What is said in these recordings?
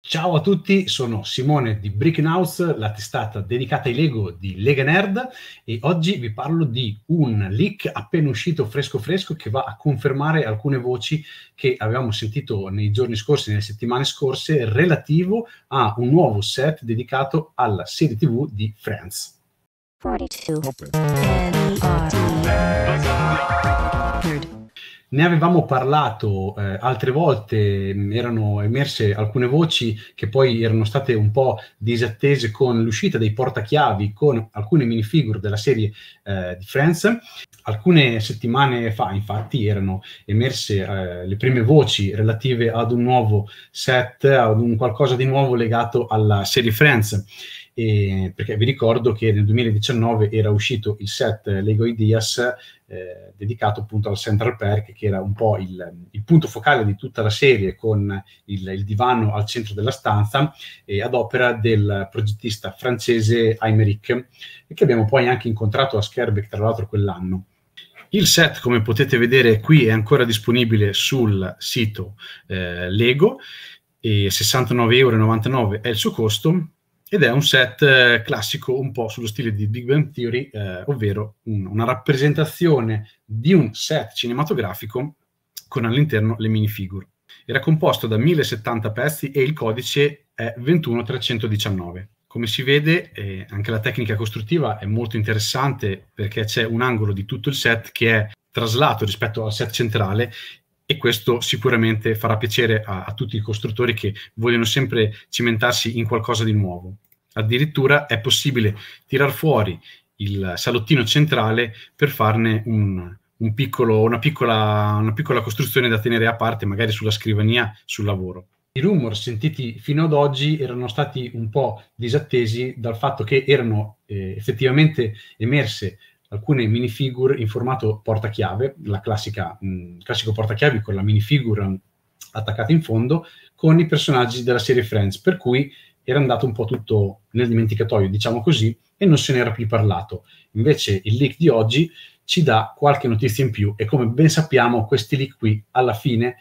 Ciao a tutti, sono Simone di Brick House, la testata dedicata ai Lego di Lega Nerd e oggi vi parlo di un leak appena uscito fresco fresco che va a confermare alcune voci che avevamo sentito nei giorni scorsi, nelle settimane scorse, relativo a un nuovo set dedicato alla serie TV di Friends. 42. Ne avevamo parlato eh, altre volte, mm, erano emerse alcune voci che poi erano state un po' disattese con l'uscita dei portachiavi con alcune minifigure della serie eh, di Friends. Alcune settimane fa, infatti, erano emerse eh, le prime voci relative ad un nuovo set, ad un qualcosa di nuovo legato alla serie Friends e, perché vi ricordo che nel 2019 era uscito il set Lego Ideas eh, dedicato appunto al Central Perk, che era un po' il, il punto focale di tutta la serie con il, il, divano al centro della stanza eh, ad opera del progettista francese Aymeric, che abbiamo poi anche incontrato a Skerbeck tra l'altro quell'anno. Il set, come potete vedere qui, è ancora disponibile sul sito eh, Lego, e 69,99 euro è il suo costo ed è un set eh, classico un po' sullo stile di Big Bang Theory, eh, ovvero un, una rappresentazione di un set cinematografico con all'interno le minifigure. Era composto da 1070 pezzi e il codice è 21319. Come si vede, eh, anche la tecnica costruttiva è molto interessante perché c'è un angolo di tutto il set che è traslato rispetto al set centrale e questo sicuramente farà piacere a, a tutti i costruttori che vogliono sempre cimentarsi in qualcosa di nuovo. Addirittura è possibile tirar fuori il salottino centrale per farne un, un piccolo, una, piccola, una, piccola, costruzione da tenere a parte, magari sulla scrivania, sul lavoro. I rumor sentiti fino ad oggi erano stati un po' disattesi dal fatto che erano eh, effettivamente emerse alcune minifigure in formato portachiave, la classica, mh, mm, classico portachiavi con la minifigura attaccata in fondo, con i personaggi della serie Friends, per cui era andato un po' tutto nel dimenticatoio, diciamo così, e non se n'era più parlato. Invece il leak di oggi ci dà qualche notizia in più e come ben sappiamo questi leak qui alla fine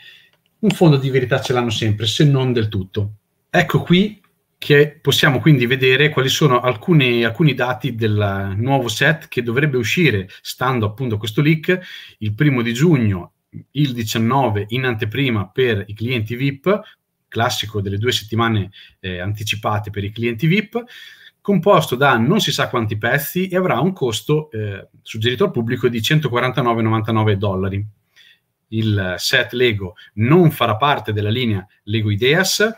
un fondo di verità ce l'hanno sempre, se non del tutto. Ecco qui che possiamo quindi vedere quali sono alcuni, alcuni dati del nuovo set che dovrebbe uscire, stando appunto a questo leak, il primo di giugno, il 19 in anteprima per i clienti VIP, classico delle due settimane eh, anticipate per i clienti VIP, composto da non si sa quanti pezzi e avrà un costo eh, suggerito al pubblico di 149,99 dollari. Il set Lego non farà parte della linea Lego Ideas,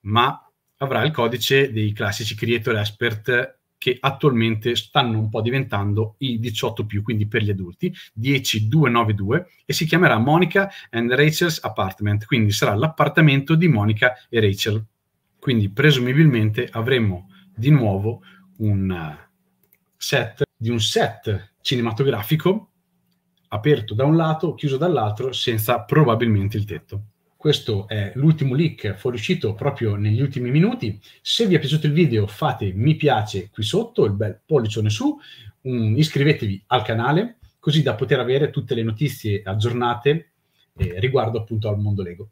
ma avrà il codice dei classici creator expert che attualmente stanno un po' diventando i 18 più, quindi per gli adulti, 10292 e si chiamerà Monica and Rachel's Apartment, quindi sarà l'appartamento di Monica e Rachel. Quindi presumibilmente avremo di nuovo un eh, set di un set cinematografico aperto da un lato, chiuso dall'altro, senza probabilmente il tetto questo è l'ultimo leak fuoriuscito proprio negli ultimi minuti. Se vi è piaciuto il video fate mi piace qui sotto, il bel pollicione su, um, iscrivetevi al canale così da poter avere tutte le notizie aggiornate eh, riguardo appunto al mondo Lego.